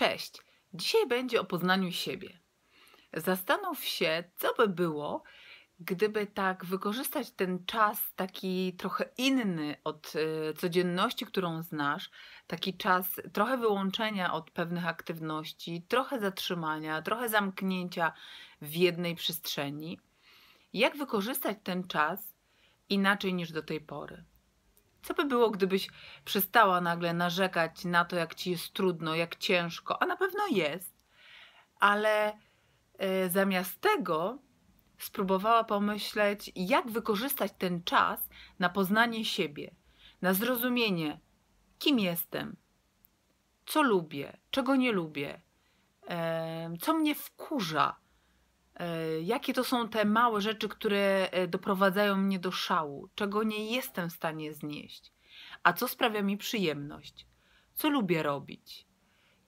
Cześć! Dzisiaj będzie o poznaniu siebie. Zastanów się, co by było, gdyby tak wykorzystać ten czas taki trochę inny od e, codzienności, którą znasz, taki czas trochę wyłączenia od pewnych aktywności, trochę zatrzymania, trochę zamknięcia w jednej przestrzeni. Jak wykorzystać ten czas inaczej niż do tej pory? Co by było, gdybyś przestała nagle narzekać na to, jak ci jest trudno, jak ciężko, a na pewno jest, ale y, zamiast tego spróbowała pomyśleć, jak wykorzystać ten czas na poznanie siebie, na zrozumienie, kim jestem, co lubię, czego nie lubię, y, co mnie wkurza, E, jakie to są te małe rzeczy, które e, doprowadzają mnie do szału, czego nie jestem w stanie znieść, a co sprawia mi przyjemność, co lubię robić,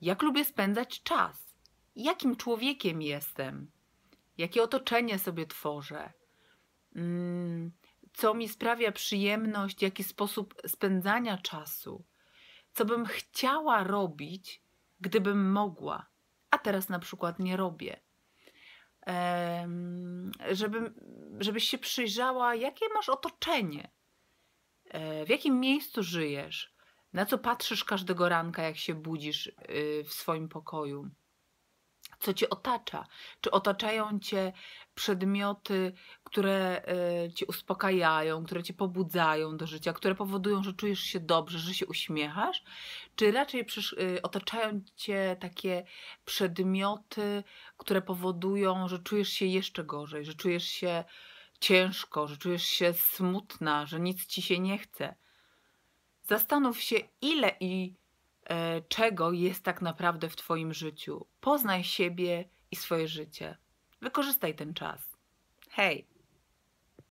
jak lubię spędzać czas, jakim człowiekiem jestem, jakie otoczenie sobie tworzę, mm, co mi sprawia przyjemność, jaki sposób spędzania czasu, co bym chciała robić, gdybym mogła, a teraz na przykład nie robię żeby, żebyś się przyjrzała, jakie masz otoczenie, e, w jakim miejscu żyjesz, na co patrzysz każdego ranka, jak się budzisz y, w swoim pokoju co cię otacza. Czy otaczają cię przedmioty, które e, ci cię uspokajają, które cię pobudzają do życia, które powodują, że czujesz się dobrze, że się uśmiechasz? Czy raczej e, otaczają cię takie przedmioty, które powodują, że czujesz się jeszcze gorzej, że czujesz się ciężko, że czujesz się smutna, że nic ci się nie chce? Zastanów się, ile i E, czego jest tak naprawdę w Twoim życiu. Poznaj siebie i swoje życie. Wykorzystaj ten czas. Hej!